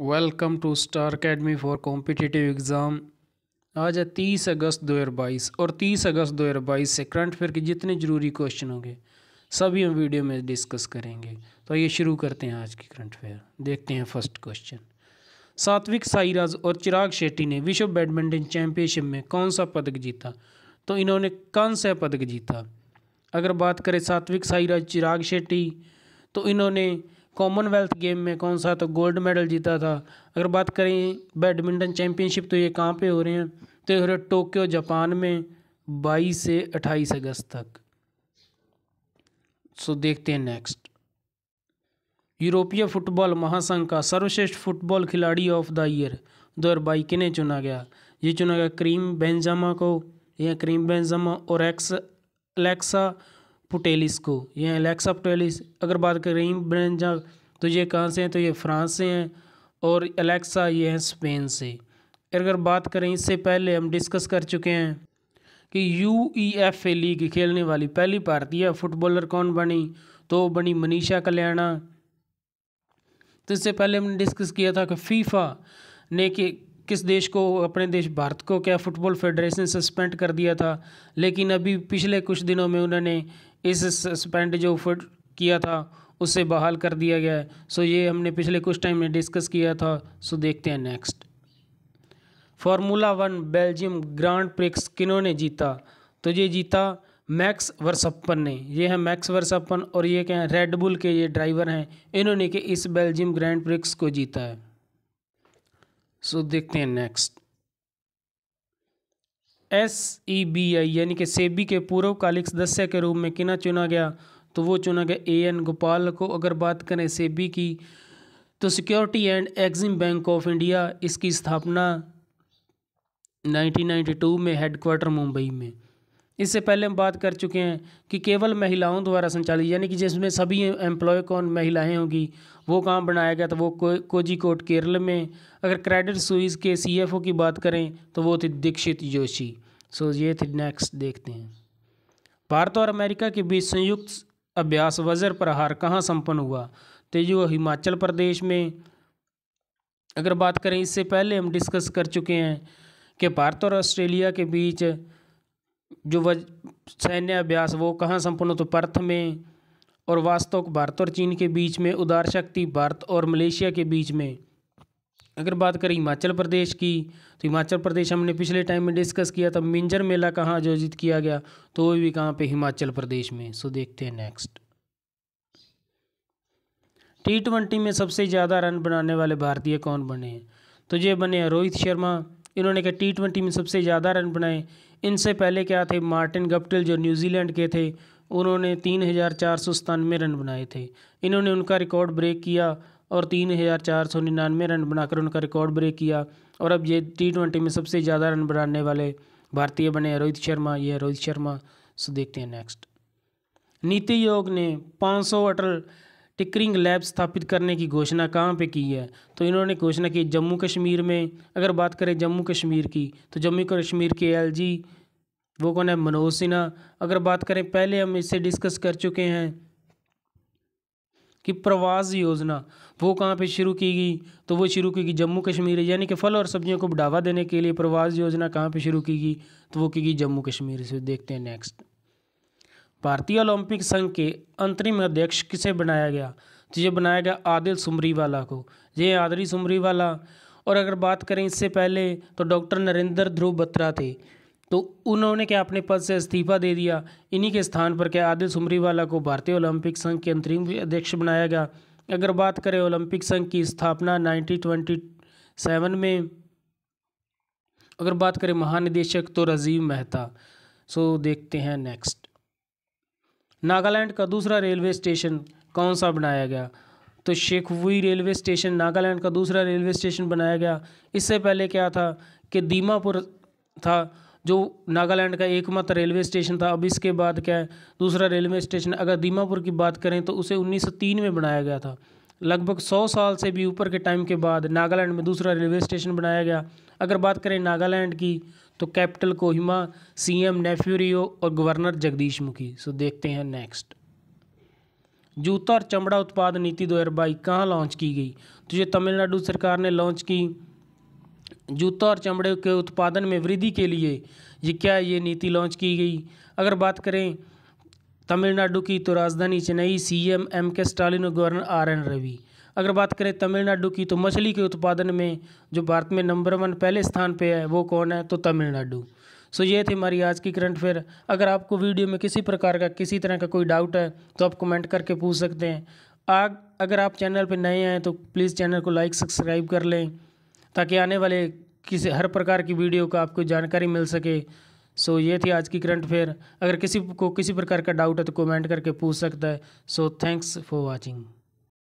welcome to star academy for competitive exam आज है तीस अगस्त दो हज़ार बाईस और तीस अगस्त दो हज़ार बाईस से करंट अफेयर के जितने ज़रूरी क्वेश्चन होंगे सभी हम वीडियो में डिस्कस करेंगे तो ये शुरू करते हैं आज की करंट अफेयर देखते हैं फर्स्ट क्वेश्चन सात्विक साईराज और चिराग शेट्टी ने विश्व बैडमिंटन चैम्पियनशिप में कौन सा पदक जीता तो इन्होंने कौन सा पदक जीता अगर बात करें सात्विक साईराज चिराग शेट्टी तो इन्होंने कॉमनवेल्थ गेम में कौन सा तो गोल्ड मेडल जीता था अगर बात करें बैडमिंटन चैम्पियनशिप तो ये कहाँ पे हो रहे हैं तो ये हो रहे टोक्यो जापान में 22 से 28 अगस्त तक सो देखते हैं नेक्स्ट यूरोपीय फुटबॉल महासंघ का सर्वश्रेष्ठ फुटबॉल खिलाड़ी ऑफ द ईयर दो हज़ार बाईस किन्हें चुना गया ये चुना गया क्रीम बेंजामा को या क्रीम बेंजामा और एक्स एलेक्सा पुटेलिस को ये एलेक्सा पुटेलिस अगर बात करें ब्रेंजा तो ये कहाँ से हैं तो ये फ्रांस से हैं और अलेक्सा ये हैं स्पेन से अगर बात करें इससे पहले हम डिस्कस कर चुके हैं कि U E F A league खेलने वाली पहली भारतीय फुटबॉलर कौन बनी तो बनी मनीषा कल्याणा तो इससे पहले हमने डिस्कस किया था कि फीफा ने कि किस देश को अपने देश भारत को क्या फुटबॉल फेडरेशन सस्पेंड कर दिया था लेकिन अभी पिछले कुछ दिनों में उन्होंने इस सस्पेंड जो फुट किया था उसे बहाल कर दिया गया है सो ये हमने पिछले कुछ टाइम में डिस्कस किया था सो देखते हैं next formula one Belgium grand prix किन्होंने जीता तो ये जीता मैक्स वर्सप्पन ने ये हैं मैक्स वर्सप्पन और ये क्या हैं रेडबुल के ये ड्राइवर हैं इन्होंने के इस बेल्जियम ग्रैंड प्रिक्स को जीता है सो देखते हैं next S E B I यानी कि सेबी के पूर्वकालिक सदस्य के रूप में किना चुना गया तो वो चुना गया ए एन गोपाल को अगर बात करें सेबी की तो security and Exim bank of India इसकी स्थापना 1992 में हेडक्वार्टर मुंबई में इससे पहले हम बात कर चुके हैं कि केवल महिलाओं द्वारा संचालित यानी कि जिसमें सभी एम्प्लॉय कौन महिलाएं होंगी वो काम बनाया गया तो वो को, कोजिकोट केरल में अगर क्रेडिट सुइस के सीएफओ की बात करें तो वो थे दीक्षित जोशी सो ये थी नेक्स्ट देखते हैं भारत और अमेरिका के बीच संयुक्त अभ्यास वज्र प्रहार कहाँ संपन्न हुआ तो जो हिमाचल प्रदेश में अगर बात करें इससे पहले हम डिस्कस कर चुके हैं कि भारत और ऑस्ट्रेलिया के बीच जो वज सैन्य अभ्यास वो कहाँ संपन्न हो तो पर्थ में और वास्तव भारत और चीन के बीच में उदार शक्ति भारत और मलेशिया के बीच में अगर बात करें हिमाचल प्रदेश की तो हिमाचल प्रदेश हमने पिछले टाइम में डिस्कस किया था मिंजर मेला कहाँ आयोजित किया गया तो वो भी कहाँ पे हिमाचल प्रदेश में सो देखते हैं नेक्स्ट टी ट्वेंटी में सबसे ज़्यादा रन बनाने वाले भारतीय कौन बने हैं तो ये बने हैं रोहित शर्मा इन्होंने कहा टी ट्वेंटी में सबसे ज़्यादा रन बनाए इनसे पहले क्या थे मार्टिन गप्टिल जो न्यूजीलैंड के थे उन्होंने तीन हज़ार चार सौ सतानवे रन बनाए थे इन्होंने उनका रिकॉर्ड ब्रेक किया और तीन हज़ार चार सौ निन्यानवे रन बनाकर उनका रिकॉर्ड ब्रेक किया और अब ये टी ट्वेंटी में सबसे ज़्यादा रन बनाने वाले भारतीय बने रोहित शर्मा ये रोहित शर्मा सो देखते हैं नेक्स्ट नीति योग ने 500 अटल टिकरिंग लैब स्थापित करने की घोषणा कहाँ पे की है तो इन्होंने घोषणा की जम्मू कश्मीर में अगर बात करें जम्मू कश्मीर की तो जम्मू कश्मीर के एल वो कौन है मनोज सिन्हा अगर बात करें पहले हम इससे डिस्कस कर चुके हैं कि प्रवास योजना वो कहाँ पे शुरू की गई तो वो शुरू की गई जम्मू कश्मीर यानी कि फल और सब्जियों को बढ़ावा देने के लिए प्रवास योजना कहाँ पे शुरू की गई तो वो की गई जम्मू कश्मीर से देखते हैं नेक्स्ट भारतीय ओलंपिक संघ के अंतरिम अध्यक्ष किसे बनाया गया तो ये बनाया गया आदिल सुमरीवाला को ये आदिल सुमरीवाला और अगर बात करें इससे पहले तो डॉक्टर नरेंद्र ध्रुव बत्रा थे तो उन्होंने क्या अपने पद से इस्तीफा दे दिया इन्हीं के स्थान पर क्या आदिल सुमरीवाला को भारतीय ओलंपिक संघ के अंतरिम अध्यक्ष बनाया गया अगर बात करें ओलंपिक संघ की स्थापना नाइनटीन में अगर बात करें महानिदेशक तो राजीव मेहता सो देखते हैं नेक्स्ट नागालैंड का दूसरा रेलवे स्टेशन कौन सा बनाया गया तो शेखवुई रेलवे स्टेशन नागालैंड का दूसरा रेलवे स्टेशन बनाया गया इससे पहले क्या था कि दीमापुर था जो नागालैंड का एकमात्र रेलवे स्टेशन था अब इसके बाद क्या है दूसरा रेलवे स्टेशन अगर दीमापुर की बात करें तो उसे 1903 में बनाया गया था लगभग 100 साल से भी ऊपर के टाइम के बाद नागालैंड में दूसरा रेलवे स्टेशन बनाया गया अगर बात करें नागालैंड की तो कैपिटल कोहिमा सीएम नेफ्यूरियो और गवर्नर जगदीश मुखी सो देखते हैं नेक्स्ट जूता और चमड़ा उत्पाद नीति दो हज़ार कहाँ लॉन्च की गई तो ये तमिलनाडु सरकार ने लॉन्च की जूता और चमड़े के उत्पादन में वृद्धि के लिए ये क्या ये नीति लॉन्च की गई अगर बात करें तमिलनाडु की तो राजधानी Chennai C M K Stalin और गवर्नर आर एन रवि अगर बात करें तमिलनाडु की तो मछली के उत्पादन में जो भारत में नंबर वन पहले स्थान पे है वो कौन है तो तमिलनाडु सो ये थी हमारी आज की करंट अफेयर अगर आपको वीडियो में किसी प्रकार का किसी तरह का कोई डाउट है तो आप कमेंट करके पूछ सकते हैं आग अगर आप चैनल पर नए हैं तो प्लीज़ चैनल को लाइक सब्सक्राइब कर लें ताकि आने वाले किसी हर प्रकार की वीडियो का आपको जानकारी मिल सके सो so, ये थी आज की करंट अफेयर अगर किसी को किसी प्रकार का डाउट है तो कमेंट करके पूछ सकता है सो थैंक्स फॉर वाचिंग